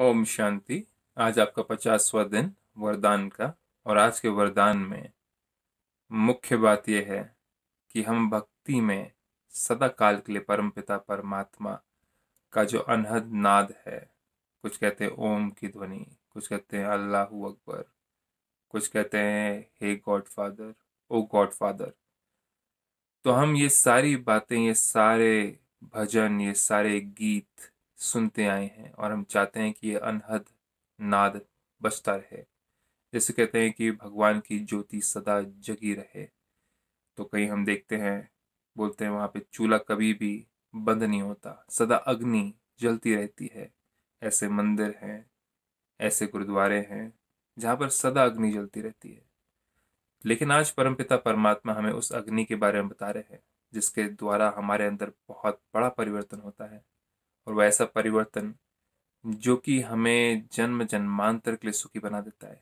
ओम शांति आज आपका पचासवा दिन वरदान का और आज के वरदान में मुख्य बात यह है कि हम भक्ति में सदा काल के लिए परमपिता परमात्मा का जो अनहद नाद है कुछ कहते हैं ओम की ध्वनि कुछ कहते हैं अल्लाह अकबर कुछ कहते हैं hey God father oh God father तो हम ये सारी बातें ये सारे भजन ये सारे गीत सुनते आए हैं और हम चाहते हैं कि ये अनहद नाद बचता रहे जैसे कहते हैं कि भगवान की ज्योति सदा जगी रहे तो कहीं हम देखते हैं बोलते हैं वहाँ पे चूल्हा कभी भी बंद नहीं होता सदा अग्नि जलती रहती है ऐसे मंदिर हैं ऐसे गुरुद्वारे हैं जहाँ पर सदा अग्नि जलती रहती है लेकिन आज परमपिता परमात्मा हमें उस अग्नि के बारे में बता रहे हैं जिसके द्वारा हमारे अंदर बहुत बड़ा परिवर्तन होता है और वैसा परिवर्तन जो कि हमें जन्म जन्मांतर के लिए सुखी बना देता है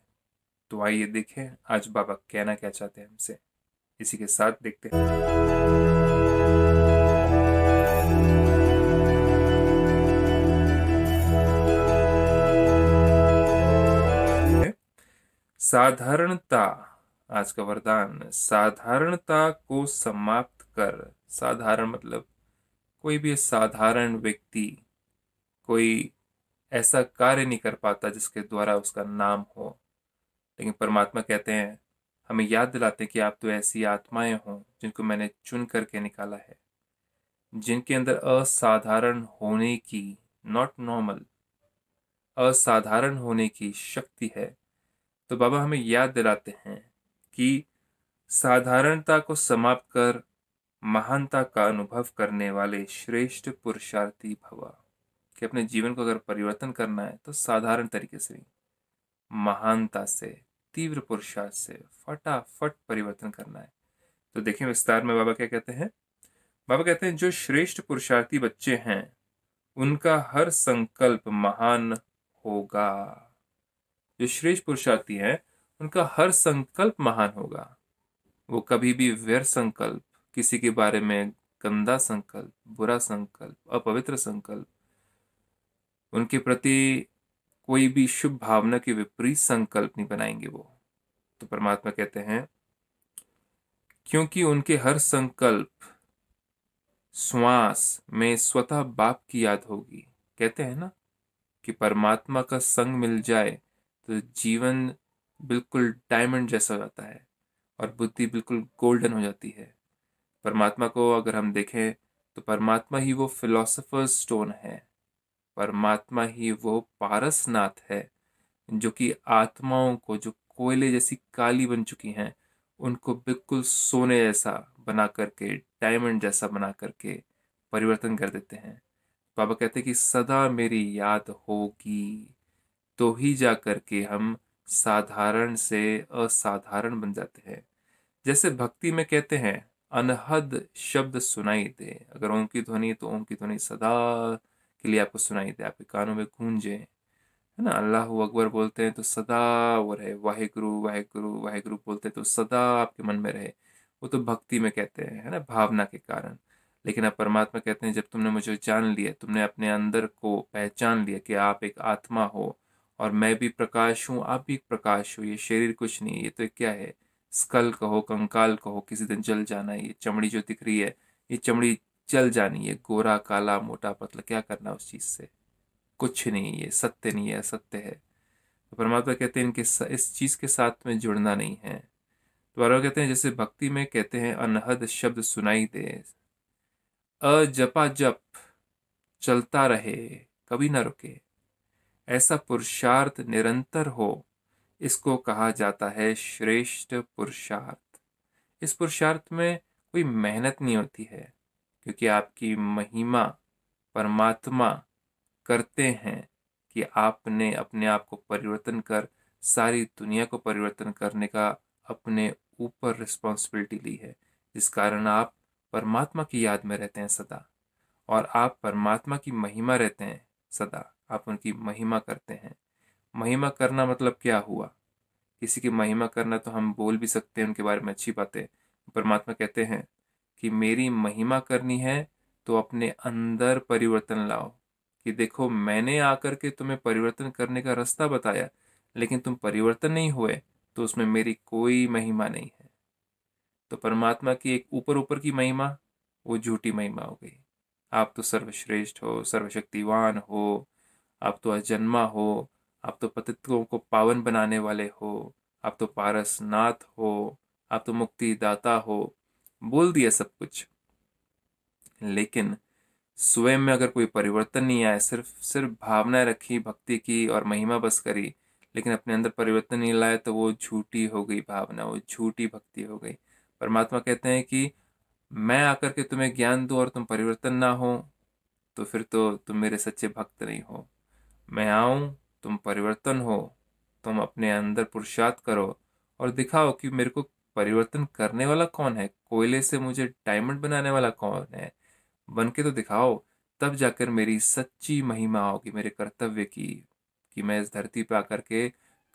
तो आइए देखें आज बाबा कहना क्या चाहते हैं हमसे इसी के साथ देखते हैं साधारणता आज का वरदान साधारणता को समाप्त कर साधारण मतलब कोई भी साधारण व्यक्ति कोई ऐसा कार्य नहीं कर पाता जिसके द्वारा उसका नाम हो लेकिन परमात्मा कहते हैं हमें याद दिलाते हैं कि आप तो ऐसी आत्माएं हों जिनको मैंने चुन करके निकाला है जिनके अंदर असाधारण होने की नॉट नॉर्मल असाधारण होने की शक्ति है तो बाबा हमें याद दिलाते हैं कि साधारणता को समाप्त कर महानता का अनुभव करने वाले श्रेष्ठ पुरुषार्थी भवा कि अपने जीवन को अगर परिवर्तन करना है तो साधारण तरीके से नहीं महानता से तीव्र पुरुषार्थ से फटाफट परिवर्तन करना है तो देखिए विस्तार में बाबा क्या कहते हैं बाबा कहते हैं जो श्रेष्ठ पुरुषार्थी बच्चे हैं उनका हर संकल्प महान होगा जो श्रेष्ठ पुरुषार्थी हैं उनका हर संकल्प महान होगा वो कभी भी व्यर्थ संकल्प किसी के बारे में गंदा संकल्प बुरा संकल्प अपवित्र संकल्प उनके प्रति कोई भी शुभ भावना के विपरीत संकल्प नहीं बनाएंगे वो तो परमात्मा कहते हैं क्योंकि उनके हर संकल्प श्वास में स्वतः बाप की याद होगी कहते हैं ना कि परमात्मा का संग मिल जाए तो जीवन बिल्कुल डायमंड जैसा हो जाता है और बुद्धि बिल्कुल गोल्डन हो जाती है परमात्मा को अगर हम देखें तो परमात्मा ही वो फिलोसफर स्टोन है परमात्मा ही वो पारसनाथ है जो कि आत्माओं को जो कोयले जैसी काली बन चुकी हैं उनको बिल्कुल सोने जैसा बना करके डायमंड जैसा बना करके परिवर्तन कर देते हैं बाबा कहते हैं कि सदा मेरी याद होगी तो ही जा करके हम साधारण से असाधारण बन जाते हैं जैसे भक्ति में कहते हैं अनहद शब्द सुनाई दे अगर ओम की ध्वनि तो ओम की ध्वनि सदा के लिए आपको सुनाई दे आपके कानों में गूंजे है ना अल्लाह अकबर बोलते हैं तो सदा वो रहे वाहे गुरु वाहे गुरु वाहे गुरु बोलते हैं तो सदा आपके मन में रहे वो तो भक्ति में कहते हैं है ना भावना के कारण लेकिन आप परमात्मा कहते हैं जब तुमने मुझे जान लिया तुमने अपने अंदर को पहचान लिया कि आप एक आत्मा हो और मैं भी प्रकाश हूँ आप भी एक प्रकाश हो ये शरीर कुछ नहीं ये तो क्या है स्कल कहो कंकाल कहो किसी दिन जल जाना ये चमड़ी जो दिख रही है ये चमड़ी जल जानी है गोरा काला मोटा पतला क्या करना उस चीज़ से कुछ नहीं ये सत्य नहीं है असत्य है तो परमात्मा कहते हैं इनके इस चीज़ के साथ में जुड़ना नहीं है तो बार कहते हैं जैसे भक्ति में कहते हैं अनहद शब्द सुनाई दे अजपा जप चलता रहे कभी ना रुके ऐसा पुरुषार्थ निरंतर हो इसको कहा जाता है श्रेष्ठ पुरुषार्थ इस पुरुषार्थ में कोई मेहनत नहीं होती है क्योंकि आपकी महिमा परमात्मा करते हैं कि आपने अपने आप को परिवर्तन कर सारी दुनिया को परिवर्तन करने का अपने ऊपर रिस्पॉन्सिबिलिटी ली है जिस कारण आप परमात्मा की याद में रहते हैं सदा और आप परमात्मा की महिमा रहते हैं सदा आप उनकी महिमा करते हैं महिमा करना मतलब क्या हुआ किसी की महिमा करना तो हम बोल भी सकते हैं उनके बारे में अच्छी बातें परमात्मा कहते हैं कि मेरी महिमा करनी है तो अपने अंदर परिवर्तन लाओ कि देखो मैंने आकर के तुम्हें परिवर्तन करने का रास्ता बताया लेकिन तुम परिवर्तन नहीं हुए तो उसमें मेरी कोई महिमा नहीं है तो परमात्मा की एक ऊपर ऊपर की महिमा वो झूठी महिमा हो गई आप तो सर्वश्रेष्ठ हो सर्वशक्तिवान हो आप तो अजन्मा हो आप तो पतित्वों को पावन बनाने वाले हो आप तो पारसनाथ हो आप तो मुक्तिदाता हो बोल दिया सब कुछ लेकिन स्वयं में अगर कोई परिवर्तन नहीं आया सिर्फ सिर्फ भावनाएं रखी भक्ति की और महिमा बस करी लेकिन अपने अंदर परिवर्तन नहीं लाया तो वो झूठी हो गई भावना वो झूठी भक्ति हो गई परमात्मा कहते हैं कि मैं आकर के तुम्हें ज्ञान दूँ और तुम परिवर्तन ना हो तो फिर तो तुम मेरे सच्चे भक्त नहीं हो मैं आऊँ तुम परिवर्तन हो तुम अपने अंदर पुरुषार्थ करो और दिखाओ कि मेरे को परिवर्तन करने वाला कौन है कोयले से मुझे डायमंड बनाने वाला कौन है बन के तो दिखाओ तब जाकर मेरी सच्ची महिमा होगी मेरे कर्तव्य की कि मैं इस धरती पर आकर के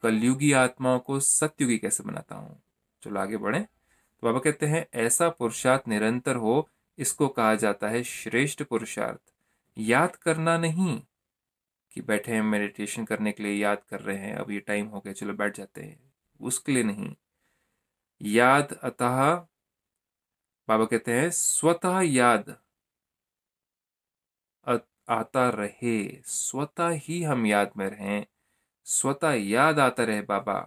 कलयुगी आत्माओं को सत्युगी कैसे बनाता हूँ चलो आगे बढ़े तो बाबा कहते हैं ऐसा पुरुषार्थ निरंतर हो इसको कहा जाता है श्रेष्ठ पुरुषार्थ याद करना नहीं कि बैठे हैं मेडिटेशन करने के लिए याद कर रहे हैं अब ये टाइम हो गया चलो बैठ जाते हैं उसके लिए नहीं याद अतः बाबा कहते हैं स्वतः याद आता रहे स्वतः ही हम याद में रहें स्वतः याद आता रहे बाबा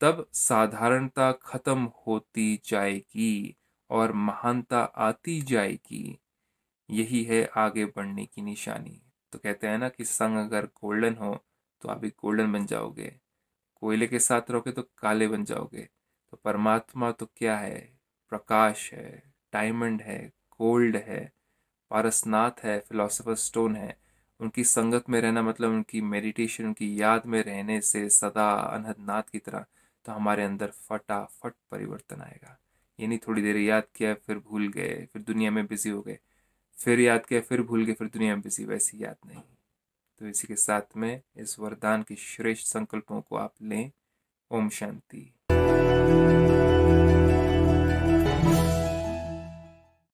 तब साधारणता खत्म होती जाएगी और महानता आती जाएगी यही है आगे बढ़ने की निशानी तो कहते हैं ना कि संग अगर गोल्डन हो तो आप भी गोल्डन बन जाओगे कोयले के साथ रहोगे तो काले बन जाओगे तो परमात्मा तो क्या है प्रकाश है डायमंड है गोल्ड है पारसनाथ है फिलोसोफर स्टोन है उनकी संगत में रहना मतलब उनकी मेडिटेशन उनकी याद में रहने से सदा अनहदनाथ की तरह तो हमारे अंदर फटाफट परिवर्तन आएगा ये नहीं थोड़ी देर याद किया फिर भूल गए फिर दुनिया में बिजी हो गए फिर याद किया फिर भूल गए फिर दुनिया में बिजी वैसी याद नहीं तो इसी के साथ में इस वरदान के श्रेष्ठ संकल्पों को आप लें ओम शांति